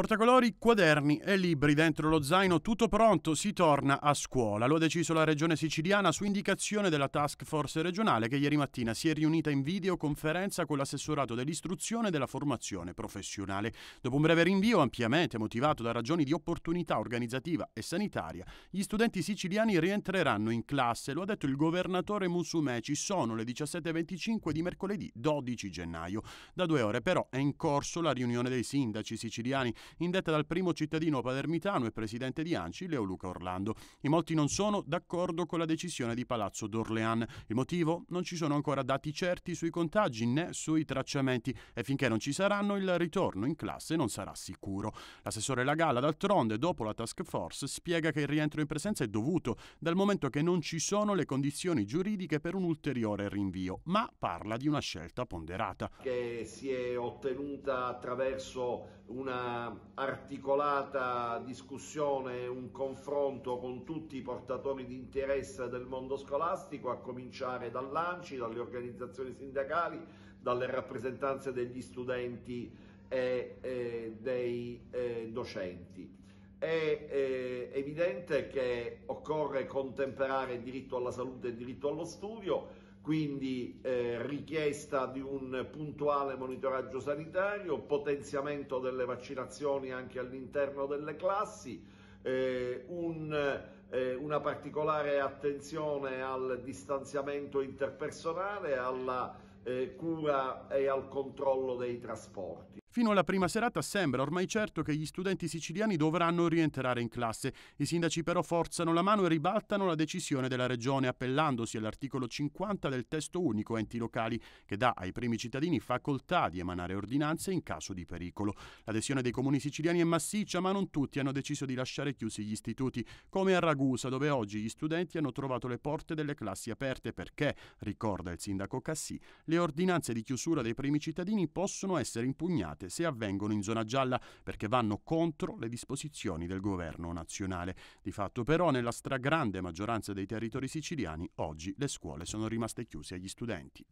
Portacolori, quaderni e libri dentro lo zaino, tutto pronto, si torna a scuola. Lo ha deciso la regione siciliana su indicazione della task force regionale che ieri mattina si è riunita in videoconferenza con l'assessorato dell'istruzione e della formazione professionale. Dopo un breve rinvio ampiamente motivato da ragioni di opportunità organizzativa e sanitaria, gli studenti siciliani rientreranno in classe, lo ha detto il governatore Musumeci, sono le 17.25 di mercoledì 12 gennaio. Da due ore però è in corso la riunione dei sindaci siciliani indetta dal primo cittadino palermitano e presidente di Anci, Leo Luca Orlando. In molti non sono d'accordo con la decisione di Palazzo d'Orlean. Il motivo? Non ci sono ancora dati certi sui contagi né sui tracciamenti e finché non ci saranno il ritorno in classe non sarà sicuro. L'assessore Lagalla, d'altronde, dopo la task force, spiega che il rientro in presenza è dovuto dal momento che non ci sono le condizioni giuridiche per un ulteriore rinvio, ma parla di una scelta ponderata. Che si è ottenuta attraverso una articolata discussione, un confronto con tutti i portatori di interesse del mondo scolastico, a cominciare dall'ANCI, dalle organizzazioni sindacali, dalle rappresentanze degli studenti e, e dei e docenti. È, è evidente che occorre contemperare il diritto alla salute e il diritto allo studio, quindi eh, richiesta di un puntuale monitoraggio sanitario, potenziamento delle vaccinazioni anche all'interno delle classi, eh, un, eh, una particolare attenzione al distanziamento interpersonale, alla eh, cura e al controllo dei trasporti. Fino alla prima serata sembra ormai certo che gli studenti siciliani dovranno rientrare in classe. I sindaci però forzano la mano e ribaltano la decisione della regione appellandosi all'articolo 50 del testo unico enti locali che dà ai primi cittadini facoltà di emanare ordinanze in caso di pericolo. L'adesione dei comuni siciliani è massiccia ma non tutti hanno deciso di lasciare chiusi gli istituti, come a Ragusa dove oggi gli studenti hanno trovato le porte delle classi aperte perché, ricorda il sindaco Cassì, le ordinanze di chiusura dei primi cittadini possono essere impugnate reiterate se avvengono in zona gialla perché vanno contro le disposizioni del governo nazionale. Di fatto però nella stragrande maggioranza dei territori siciliani oggi le scuole sono rimaste chiuse agli studenti.